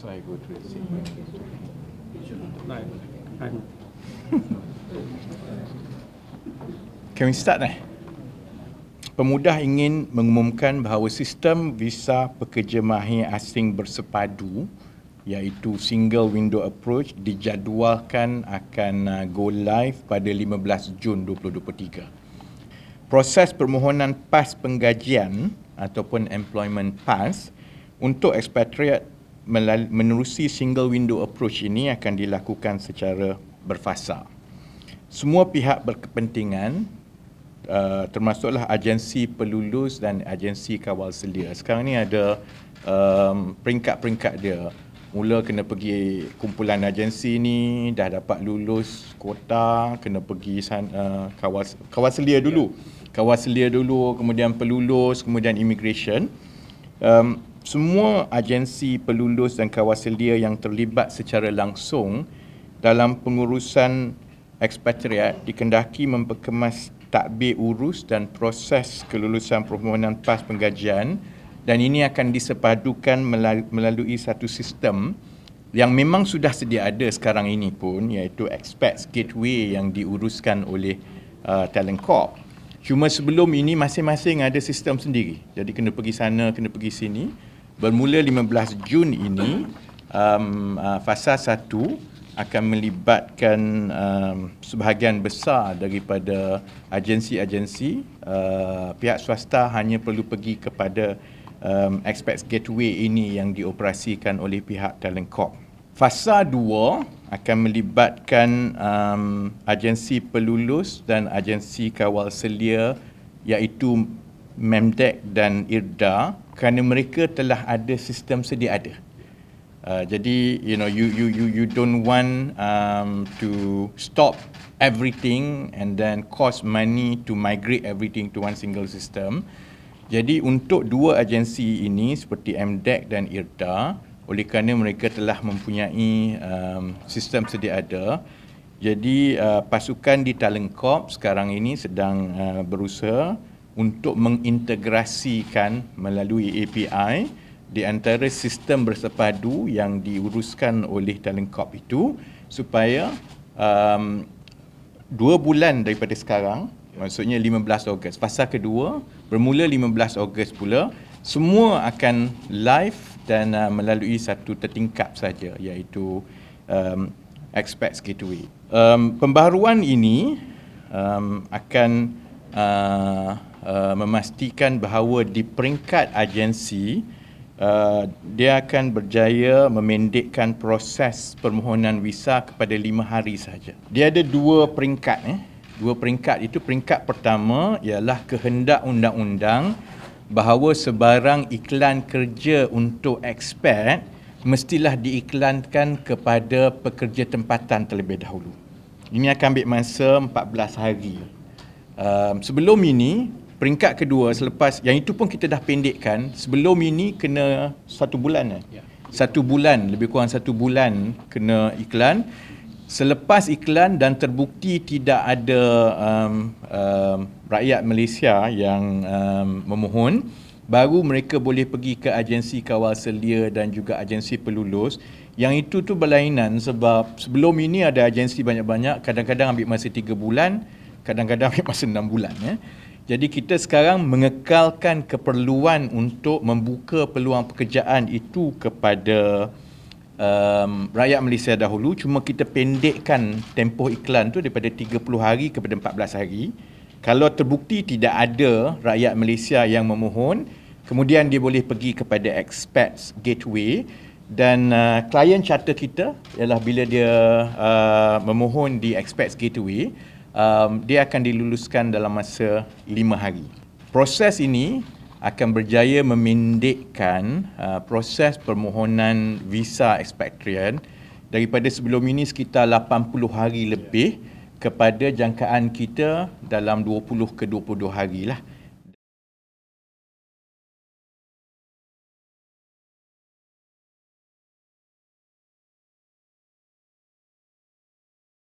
So I go to the same market. I Can we start there? Pemudah ingin mengumumkan bahawa sistem visa pekerja mahir asing bersepadu iaitu single window approach dijadualkan akan uh, go live pada 15 Jun 2023. Proses permohonan pas penggajian ataupun employment pass untuk expatriate menerusi single window approach ini akan dilakukan secara berfasa. Semua pihak berkepentingan uh, termasuklah agensi pelulus dan agensi kawal selia. Sekarang ni ada um, peringkat-peringkat dia. Mula kena pergi kumpulan agensi ni, dah dapat lulus kota, kena pergi san, uh, kawal, kawal selia dulu. Ya. Kawal selia dulu, kemudian pelulus, kemudian immigration. Um, semua agensi pelulus dan kawasil dia yang terlibat secara langsung dalam pengurusan ekspatriat dikendaki memperkemas takbir urus dan proses kelulusan permohonan PAS penggajian dan ini akan disepadukan melalui satu sistem yang memang sudah sedia ada sekarang ini pun iaitu Expats Gateway yang diuruskan oleh uh, Talent Corp. Cuma sebelum ini masing-masing ada sistem sendiri. Jadi kena pergi sana, kena pergi sini bermula 15 Jun ini um, uh, fasa 1 akan melibatkan um, sebahagian besar daripada agensi-agensi uh, pihak swasta hanya perlu pergi kepada um, Expats Gateway ini yang dioperasikan oleh pihak Talent Corp. Fasa 2 akan melibatkan um, agensi pelulus dan agensi kawal selia iaitu Memdek dan IRDA kerana mereka telah ada sistem sedia ada. Uh, jadi you know you you you you don't want um, to stop everything and then cost money to migrate everything to one single system. Jadi untuk dua agensi ini seperti MDEC dan IRTA oleh kerana mereka telah mempunyai um, sistem sedia ada. Jadi uh, pasukan di talengkop sekarang ini sedang uh, berusaha untuk mengintegrasikan melalui API di antara sistem bersepadu yang diuruskan oleh Talencorp itu supaya um, dua bulan daripada sekarang, maksudnya 15 Ogos, fasa kedua bermula 15 Ogos pula, semua akan live dan uh, melalui satu tertingkap saja iaitu um, Expats Gateway. Um, pembaruan ini um, akan uh, uh, memastikan bahawa di peringkat agensi uh, dia akan berjaya memendekkan proses permohonan visa kepada lima hari saja. Dia ada dua peringkat. Eh. Dua peringkat itu peringkat pertama ialah kehendak undang-undang bahawa sebarang iklan kerja untuk expert mestilah diiklankan kepada pekerja tempatan terlebih dahulu. Ini akan ambil masa 14 hari um, sebelum ini peringkat kedua selepas yang itu pun kita dah pendekkan sebelum ini kena satu bulan eh? ya. satu bulan lebih kurang satu bulan kena iklan selepas iklan dan terbukti tidak ada um, um, rakyat Malaysia yang um, memohon baru mereka boleh pergi ke agensi kawal selia dan juga agensi pelulus yang itu tu berlainan sebab sebelum ini ada agensi banyak-banyak kadang-kadang ambil masa tiga bulan kadang-kadang ambil masa enam bulan ya. Jadi kita sekarang mengekalkan keperluan untuk membuka peluang pekerjaan itu kepada um, rakyat Malaysia dahulu cuma kita pendekkan tempoh iklan tu daripada 30 hari kepada 14 hari. Kalau terbukti tidak ada rakyat Malaysia yang memohon, kemudian dia boleh pergi kepada expats gateway dan uh, charter kita ialah bila dia uh, memohon di expats gateway um, dia akan diluluskan dalam masa lima hari. Proses ini akan berjaya memendekkan uh, proses permohonan visa expatrian daripada sebelum ini sekitar 80 hari lebih kepada jangkaan kita dalam 20 ke 22 hari lah.